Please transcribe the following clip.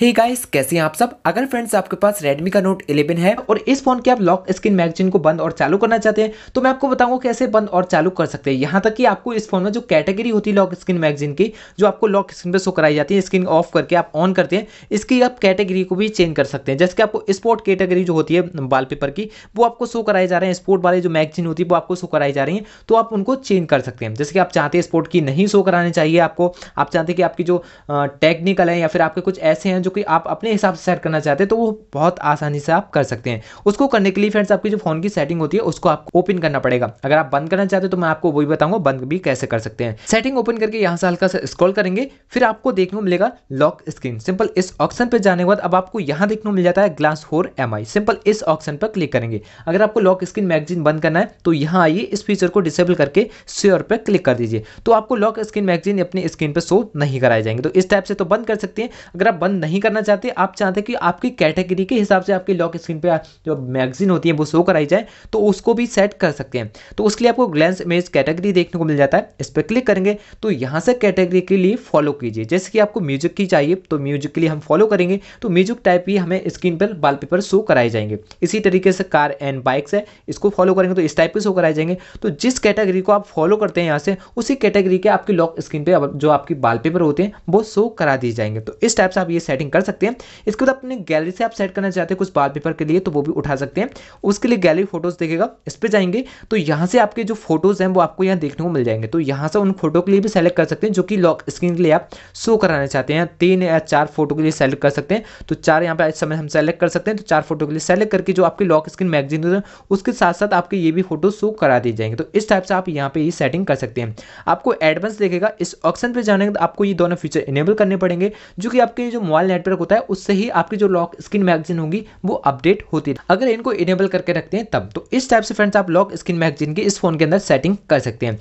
हे hey guys कैसे हैं आप सब अगर फ्रेंड्स आपके पास Redmi का नोट 11 है और इस फोन के आप लॉक स्क्रीन मैगजीन को बंद और चालू करना चाहते हैं तो मैं आपको बताऊंगा कैसे बंद और चालू कर सकते हैं यहाँ तक कि आपको इस फोन में जो कैटेगरी होती है लॉक स्क्रीन मैगजीन की जो आपको लॉक स्क्रीन पर शो कराई जाती है स्क्रीन ऑफ करके आप ऑन करते हैं इसकी आप कैटेगरी को भी चेंज कर सकते हैं जैसे कि आपको स्पोर्ट कैटेगरी जो होती है वाल की वो आपको शो कराए जा रहे हैं स्पोर्ट वाले जो मैगजीन होती है वो आपको शो कराई जा रही है तो आप उनको चेंज कर सकते हैं जैसे कि आप चाहते हैं स्पोर्ट की नहीं शो करानी चाहिए आपको आप चाहते हैं कि आपकी जो टेक्निकल है या फिर आपके कुछ ऐसे हैं जो कि आप अपने हिसाब से सेट करना चाहते हैं तो वो बहुत आसानी से आप कर सकते हैं उसको करने के लिए फ्रेंड्स आपकी जो फोन की सेटिंग होती है उसको आपको ओपन करना पड़ेगा अगर आप बंद करना चाहते हो तो मैं आपको वही बताऊंगा बंद भी कैसे कर सकते हैं सेटिंग ओपन करके यहाँ से हल्का सा स्क्रॉल करेंगे फिर आपको देखने को मिलेगा लॉक स्क्रीन सिंपल इस ऑप्शन पर जाने के बाद अब आपको यहाँ देखने को मिल जाता है ग्लास फोर एम सिंपल इस ऑप्शन पर क्लिक करेंगे अगर आपको लॉक स्क्रीन मैगजीन बंद करना है तो यहाँ आइए इस फीचर को डिसेबल करके स्योर पर क्लिक कर दीजिए तो आपको लॉक स्क्रीन मैगजीन अपनी स्क्रीन पर शो नहीं कराए जाएंगे तो इस टाइप से तो बंद कर सकते हैं अगर आप बंद नहीं नहीं करना चाहते आप चाहते कि आपकी कैटेगरी के हिसाब से आपकी लॉक स्क्रीन पर जो मैगजीन होती है वो शो कराई जाए तो उसको भी सेट कर सकते हैं तो उसके लिए आपको ग्लैंस इमेज कैटेगरी देखने को मिल जाता है इस पर क्लिक करेंगे तो यहाँ से कैटेगरी के लिए फॉलो कीजिए जैसे कि आपको म्यूजिक की चाहिए तो म्यूजिक के लिए हम फॉलो करेंगे तो म्यूजिक टाइप ही हमें स्क्रीन पर वॉलपेपर शो कराए जाएंगे इसी तरीके से कार एंड बाइक्स है इसको फॉलो करेंगे तो इस टाइप के शो कराए जाएंगे तो जिस कैटेगरी को आप फॉलो करते हैं यहाँ से उसी कैटेगरी के आपकी लॉक स्क्रीन पर जो आपकी वॉलपेपर होते हैं वो शो करा दिए जाएंगे तो इस टाइप से आप ये सेटिंग सेटिंग कर सकते हैं इसके बाद अपने गैलरी से आप सेट करना चाहते हैं कुछ बाल पेपर के लिए तो वो भी उठा सकते हैं उसके लिए गैलरी फोटोज़ देखेगा इस पर जाएंगे तो यहाँ से आपके जो फोटोज़ हैं वो आपको यहाँ देखने को मिल जाएंगे तो यहाँ से उन फोटो के लिए भी सेलेक्ट कर सकते हैं जो कि लॉक स्क्रीन के लिए आप शो कराना चाहते हैं तीन या चार फोटो के लिए सेलेक्ट कर सकते हैं तो चार यहाँ पर समय हम सेलेक्ट कर सकते हैं तो चार फोटो के लिए सेलेक्ट करके जो आपकी लॉक स्क्रीन मैगजीन होते उसके साथ साथ आपके ये भी फोटो शो करा दिए जाएंगे तो इस टाइप से आप यहाँ पे ये सेटिंग कर सकते हैं आपको एडवांस देखेगा इस ऑप्शन पर जाने के बाद आपको ये दोनों फीचर इनेबल करने पड़ेंगे जो कि आपके जो मोबाइल नेटवर्क होता है उससे ही आपकी जो लॉक स्क्रीन मैगजीन होगी वो अपडेट होती है अगर इनको इनेबल करके रखते हैं तब तो इस टाइप से फ्रेंड्स आप लॉक स्क्रीन मैगजीन की इस फोन के अंदर सेटिंग कर सकते हैं